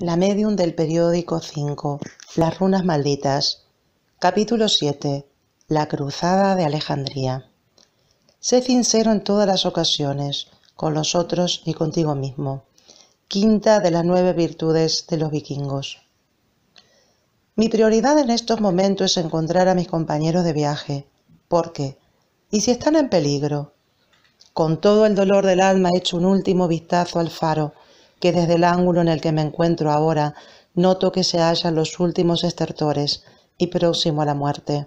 La medium del periódico 5. Las runas malditas. Capítulo 7. La cruzada de Alejandría. Sé sincero en todas las ocasiones, con los otros y contigo mismo. Quinta de las nueve virtudes de los vikingos. Mi prioridad en estos momentos es encontrar a mis compañeros de viaje. ¿Por qué? ¿Y si están en peligro? Con todo el dolor del alma he hecho un último vistazo al faro que desde el ángulo en el que me encuentro ahora noto que se hallan los últimos estertores y próximo a la muerte.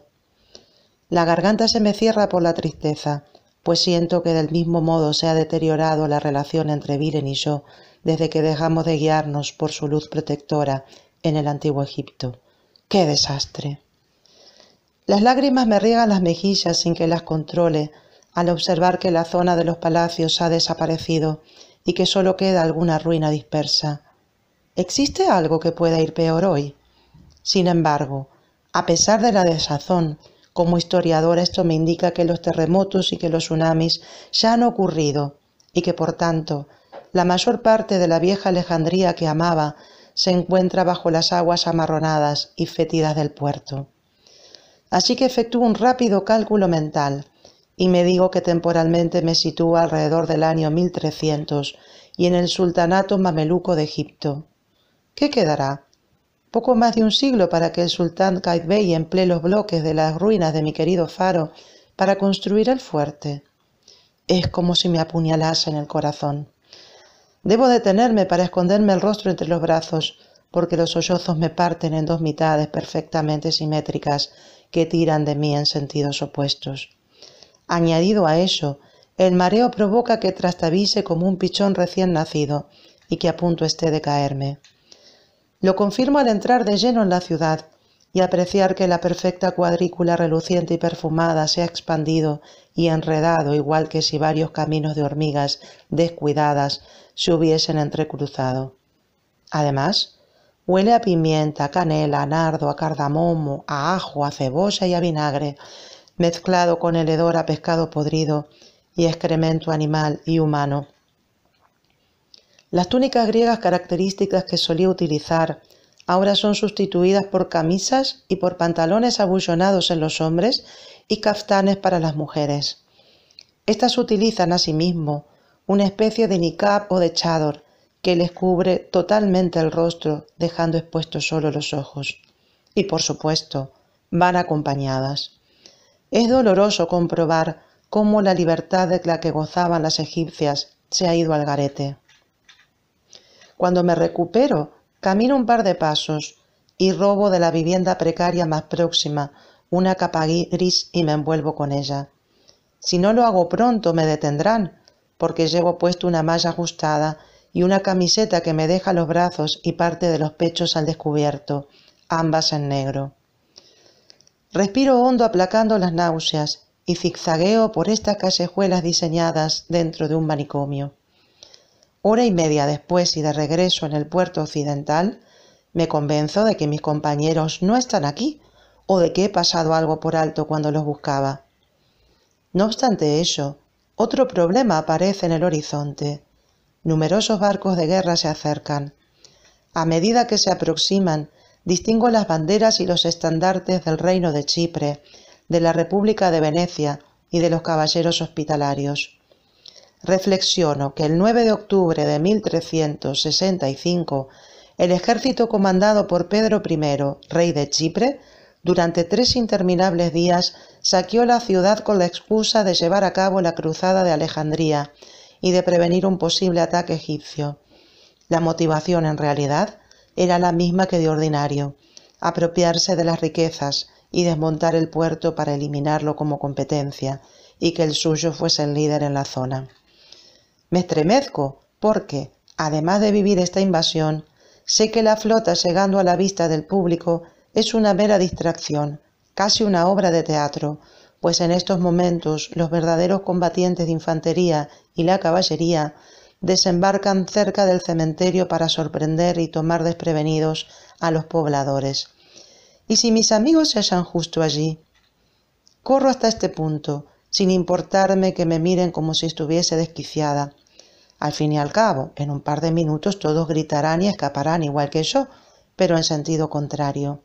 La garganta se me cierra por la tristeza, pues siento que del mismo modo se ha deteriorado la relación entre Viren y yo desde que dejamos de guiarnos por su luz protectora en el antiguo Egipto. ¡Qué desastre! Las lágrimas me riegan las mejillas sin que las controle al observar que la zona de los palacios ha desaparecido y que solo queda alguna ruina dispersa. ¿Existe algo que pueda ir peor hoy? Sin embargo, a pesar de la desazón, como historiador esto me indica que los terremotos y que los tsunamis ya han ocurrido y que por tanto la mayor parte de la vieja Alejandría que amaba se encuentra bajo las aguas amarronadas y fétidas del puerto. Así que efectúo un rápido cálculo mental y me digo que temporalmente me sitúa alrededor del año 1300 y en el sultanato mameluco de Egipto. ¿Qué quedará? Poco más de un siglo para que el sultán Kaid Bey emplee los bloques de las ruinas de mi querido faro para construir el fuerte. Es como si me apuñalase en el corazón. Debo detenerme para esconderme el rostro entre los brazos, porque los sollozos me parten en dos mitades perfectamente simétricas que tiran de mí en sentidos opuestos. Añadido a eso, el mareo provoca que trastavise como un pichón recién nacido y que a punto esté de caerme. Lo confirmo al entrar de lleno en la ciudad y apreciar que la perfecta cuadrícula reluciente y perfumada se ha expandido y enredado igual que si varios caminos de hormigas descuidadas se hubiesen entrecruzado. Además, huele a pimienta, canela, a nardo, a cardamomo, a ajo, a cebolla y a vinagre, mezclado con el hedor a pescado podrido y excremento animal y humano. Las túnicas griegas características que solía utilizar ahora son sustituidas por camisas y por pantalones abullonados en los hombres y caftanes para las mujeres. Estas utilizan asimismo una especie de niqab o de chador que les cubre totalmente el rostro, dejando expuestos solo los ojos. Y por supuesto, van acompañadas. Es doloroso comprobar cómo la libertad de la que gozaban las egipcias se ha ido al garete. Cuando me recupero, camino un par de pasos y robo de la vivienda precaria más próxima una capa gris y me envuelvo con ella. Si no lo hago pronto me detendrán, porque llevo puesto una malla ajustada y una camiseta que me deja los brazos y parte de los pechos al descubierto, ambas en negro. Respiro hondo aplacando las náuseas y zigzagueo por estas callejuelas diseñadas dentro de un manicomio. Hora y media después y de regreso en el puerto occidental, me convenzo de que mis compañeros no están aquí o de que he pasado algo por alto cuando los buscaba. No obstante eso, otro problema aparece en el horizonte. Numerosos barcos de guerra se acercan. A medida que se aproximan Distingo las banderas y los estandartes del Reino de Chipre, de la República de Venecia y de los Caballeros Hospitalarios. Reflexiono que el 9 de octubre de 1365 el ejército comandado por Pedro I, rey de Chipre, durante tres interminables días saqueó la ciudad con la excusa de llevar a cabo la cruzada de Alejandría y de prevenir un posible ataque egipcio. La motivación en realidad era la misma que de ordinario, apropiarse de las riquezas y desmontar el puerto para eliminarlo como competencia y que el suyo fuese el líder en la zona. Me estremezco porque, además de vivir esta invasión, sé que la flota llegando a la vista del público es una mera distracción, casi una obra de teatro, pues en estos momentos los verdaderos combatientes de infantería y la caballería desembarcan cerca del cementerio para sorprender y tomar desprevenidos a los pobladores. ¿Y si mis amigos se hallan justo allí? Corro hasta este punto, sin importarme que me miren como si estuviese desquiciada. Al fin y al cabo, en un par de minutos todos gritarán y escaparán igual que yo, pero en sentido contrario.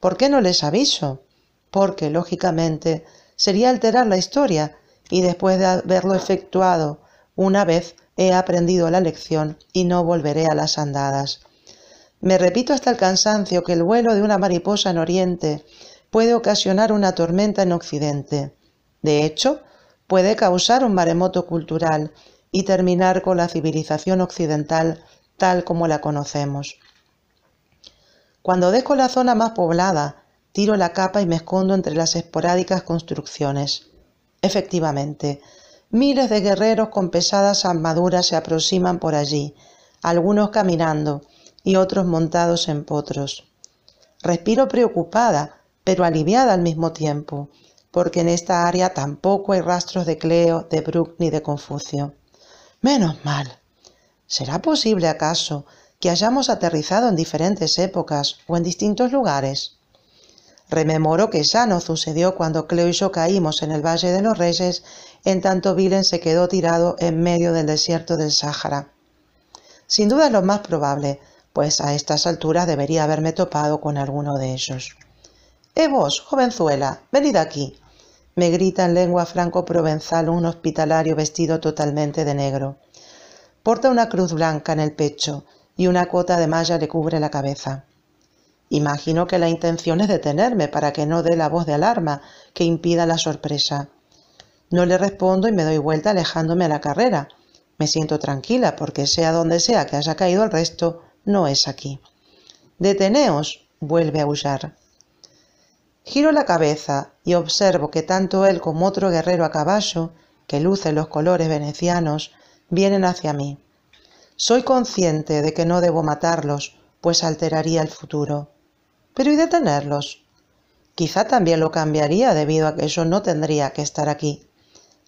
¿Por qué no les aviso? Porque, lógicamente, sería alterar la historia, y después de haberlo efectuado una vez, He aprendido la lección y no volveré a las andadas. Me repito hasta el cansancio que el vuelo de una mariposa en Oriente puede ocasionar una tormenta en Occidente. De hecho, puede causar un maremoto cultural y terminar con la civilización occidental tal como la conocemos. Cuando dejo la zona más poblada, tiro la capa y me escondo entre las esporádicas construcciones. Efectivamente, Miles de guerreros con pesadas armaduras se aproximan por allí, algunos caminando y otros montados en potros. Respiro preocupada, pero aliviada al mismo tiempo, porque en esta área tampoco hay rastros de Cleo, de Bruck ni de Confucio. Menos mal. ¿Será posible acaso que hayamos aterrizado en diferentes épocas o en distintos lugares? Rememoro que ya nos sucedió cuando Cleo y yo caímos en el Valle de los Reyes, en tanto Vilen se quedó tirado en medio del desierto del Sáhara. Sin duda es lo más probable, pues a estas alturas debería haberme topado con alguno de ellos. ¡Eh vos, jovenzuela! ¡Venid aquí! me grita en lengua franco-provenzal un hospitalario vestido totalmente de negro. Porta una cruz blanca en el pecho y una cota de malla le cubre la cabeza. Imagino que la intención es detenerme para que no dé la voz de alarma que impida la sorpresa. No le respondo y me doy vuelta alejándome a la carrera. Me siento tranquila porque sea donde sea que haya caído el resto, no es aquí. Deteneos, vuelve a aullar. Giro la cabeza y observo que tanto él como otro guerrero a caballo, que luce los colores venecianos, vienen hacia mí. Soy consciente de que no debo matarlos, pues alteraría el futuro. Pero ¿y detenerlos? Quizá también lo cambiaría debido a que yo no tendría que estar aquí.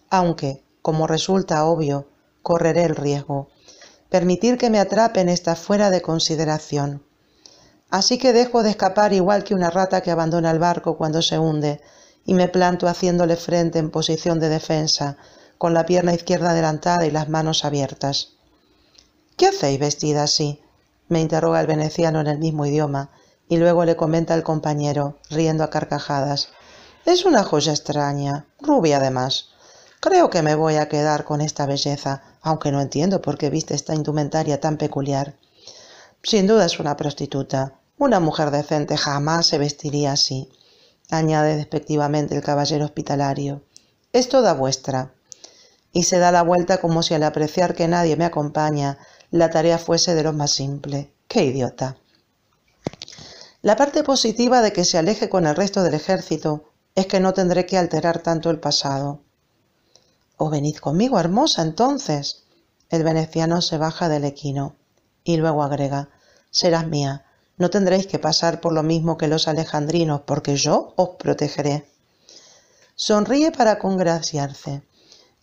Aunque, como resulta obvio, correré el riesgo. Permitir que me atrapen está fuera de consideración. Así que dejo de escapar igual que una rata que abandona el barco cuando se hunde, y me planto haciéndole frente en posición de defensa, con la pierna izquierda adelantada y las manos abiertas. ¿Qué hacéis vestida así? me interroga el veneciano en el mismo idioma, y luego le comenta al compañero, riendo a carcajadas. Es una joya extraña, rubia además. Creo que me voy a quedar con esta belleza, aunque no entiendo por qué viste esta indumentaria tan peculiar. Sin duda es una prostituta. Una mujer decente jamás se vestiría así, añade despectivamente el caballero hospitalario. Es toda vuestra. Y se da la vuelta como si al apreciar que nadie me acompaña, la tarea fuese de lo más simple. ¡Qué idiota! La parte positiva de que se aleje con el resto del ejército es que no tendré que alterar tanto el pasado. O oh, venid conmigo, hermosa, entonces. El veneciano se baja del equino y luego agrega, serás mía, no tendréis que pasar por lo mismo que los alejandrinos, porque yo os protegeré. Sonríe para congraciarse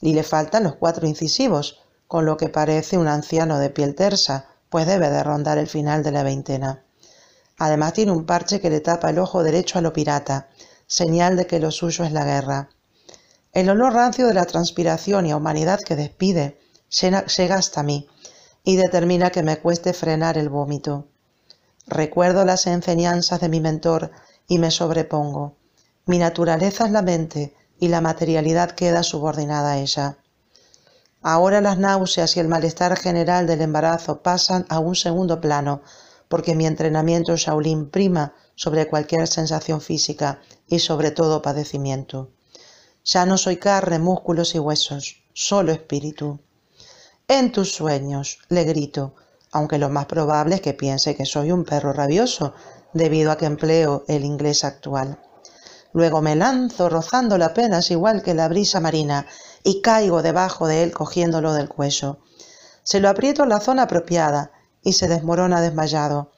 y le faltan los cuatro incisivos, con lo que parece un anciano de piel tersa, pues debe de rondar el final de la veintena. Además tiene un parche que le tapa el ojo derecho a lo pirata, señal de que lo suyo es la guerra. El olor rancio de la transpiración y a humanidad que despide llega hasta mí y determina que me cueste frenar el vómito. Recuerdo las enseñanzas de mi mentor y me sobrepongo. Mi naturaleza es la mente y la materialidad queda subordinada a ella. Ahora las náuseas y el malestar general del embarazo pasan a un segundo plano porque mi entrenamiento Shaolin prima sobre cualquier sensación física y sobre todo padecimiento. Ya no soy carne, músculos y huesos, solo espíritu. En tus sueños, le grito, aunque lo más probable es que piense que soy un perro rabioso, debido a que empleo el inglés actual. Luego me lanzo rozando apenas igual que la brisa marina y caigo debajo de él cogiéndolo del cuello. Se lo aprieto en la zona apropiada y se desmorona desmayado.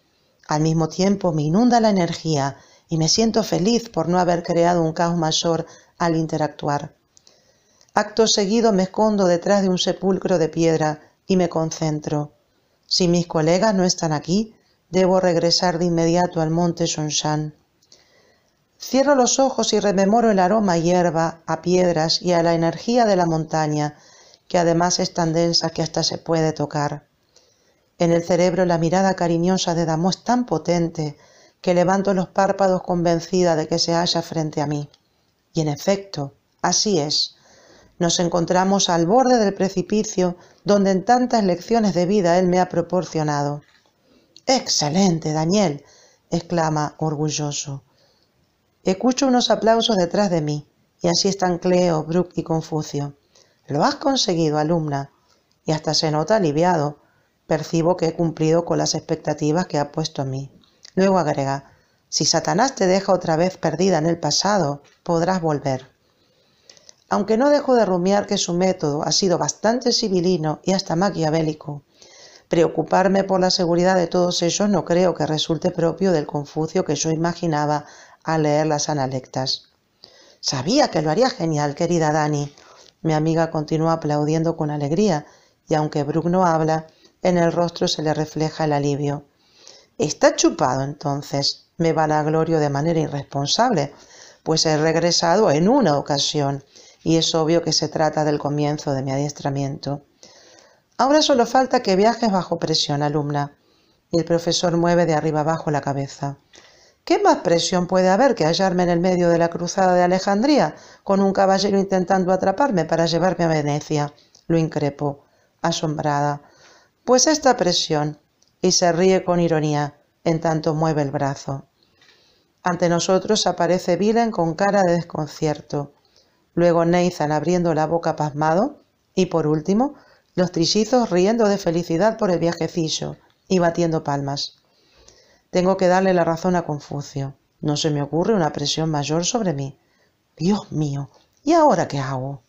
Al mismo tiempo me inunda la energía y me siento feliz por no haber creado un caos mayor al interactuar. Acto seguido me escondo detrás de un sepulcro de piedra y me concentro. Si mis colegas no están aquí, debo regresar de inmediato al monte Sonshan. Cierro los ojos y rememoro el aroma a hierba, a piedras y a la energía de la montaña, que además es tan densa que hasta se puede tocar. En el cerebro la mirada cariñosa de Damo es tan potente que levanto los párpados convencida de que se halla frente a mí. Y en efecto, así es. Nos encontramos al borde del precipicio donde en tantas lecciones de vida él me ha proporcionado. Excelente, Daniel, exclama orgulloso. Escucho unos aplausos detrás de mí, y así están Cleo, Brooke y Confucio. Lo has conseguido, alumna. Y hasta se nota aliviado, percibo que he cumplido con las expectativas que ha puesto a mí. Luego agrega, si Satanás te deja otra vez perdida en el pasado, podrás volver. Aunque no dejo de rumiar que su método ha sido bastante sibilino y hasta maquiavélico, preocuparme por la seguridad de todos ellos no creo que resulte propio del Confucio que yo imaginaba al leer las analectas. Sabía que lo haría genial, querida Dani. Mi amiga continúa aplaudiendo con alegría, y aunque Brooke no habla, en el rostro se le refleja el alivio. Está chupado entonces, me glorio de manera irresponsable, pues he regresado en una ocasión y es obvio que se trata del comienzo de mi adiestramiento. Ahora solo falta que viajes bajo presión, alumna. Y el profesor mueve de arriba abajo la cabeza. ¿Qué más presión puede haber que hallarme en el medio de la cruzada de Alejandría, con un caballero intentando atraparme para llevarme a Venecia? Lo increpo, asombrada. Pues esta presión, y se ríe con ironía, en tanto mueve el brazo. Ante nosotros aparece Vilen con cara de desconcierto, luego Nathan abriendo la boca pasmado, y por último, los trillizos riendo de felicidad por el viajecillo y batiendo palmas. Tengo que darle la razón a Confucio. No se me ocurre una presión mayor sobre mí. Dios mío, ¿y ahora qué hago?